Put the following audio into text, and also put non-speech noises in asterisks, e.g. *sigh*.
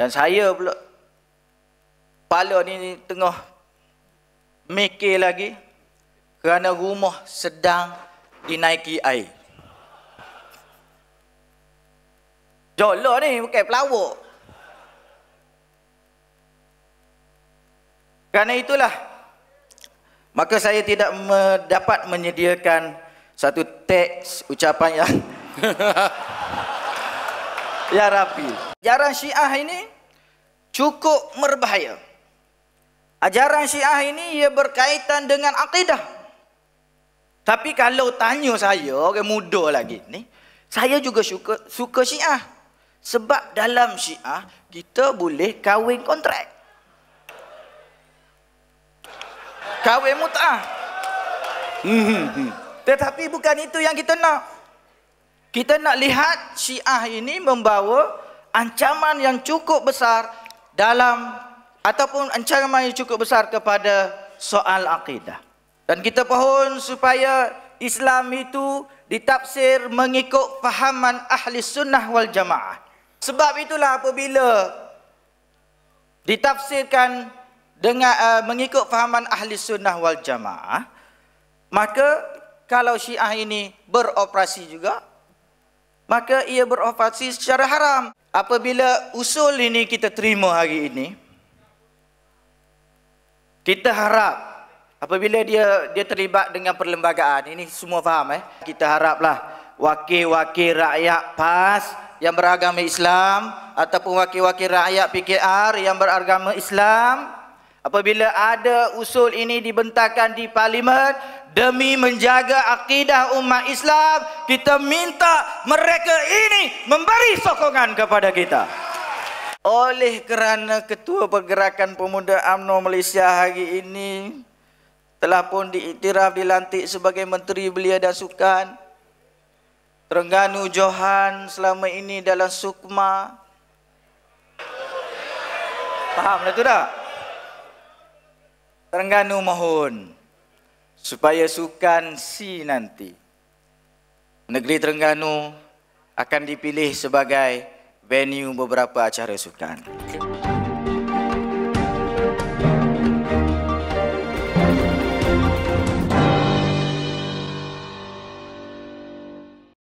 Dan saya pula kepala ni tengah mikir lagi kerana rumah sedang dinaiki air. Jolok ni bukan pelawak. Kerana itulah maka saya tidak dapat menyediakan satu teks ucapan yang *laughs* ya rapi ajaran syiah ini cukup merbahaya. Ajaran syiah ini ia berkaitan dengan akidah. Tapi kalau tanya saya, orang okay, muda lagi ni, saya juga suka, suka syiah. Sebab dalam syiah, kita boleh kahwin kontrak. Kahwin mut'ah. Hmm, hmm, hmm. Tetapi bukan itu yang kita nak. Kita nak lihat syiah ini membawa ancaman yang cukup besar dalam ataupun ancaman yang cukup besar kepada soal akidah. Dan kita pohon supaya Islam itu ditafsir mengikut fahaman ahli sunnah wal jamaah. Sebab itulah apabila ditafsirkan dengan uh, mengikut fahaman ahli sunnah wal jamaah, maka kalau Syiah ini beroperasi juga maka ia beroperasi secara haram. Apabila usul ini kita terima hari ini, kita harap apabila dia dia terlibat dengan perlembagaan ini semua faham eh kita haraplah wakil-wakil rakyat PAS yang beragama Islam ataupun wakil-wakil rakyat PKR yang beragama Islam Apabila ada usul ini dibentangkan di parlimen demi menjaga akidah umat Islam, kita minta mereka ini memberi sokongan kepada kita. Oleh kerana Ketua Pergerakan Pemuda UMNO Malaysia hari ini telah pun diiktiraf dilantik sebagai Menteri Belia dan Sukan, Terengganu Johan selama ini dalam sukma. Faham dah tu Dah? Terengganu mohon supaya sukan si nanti negeri Terengganu akan dipilih sebagai venue beberapa acara sukan. Okay.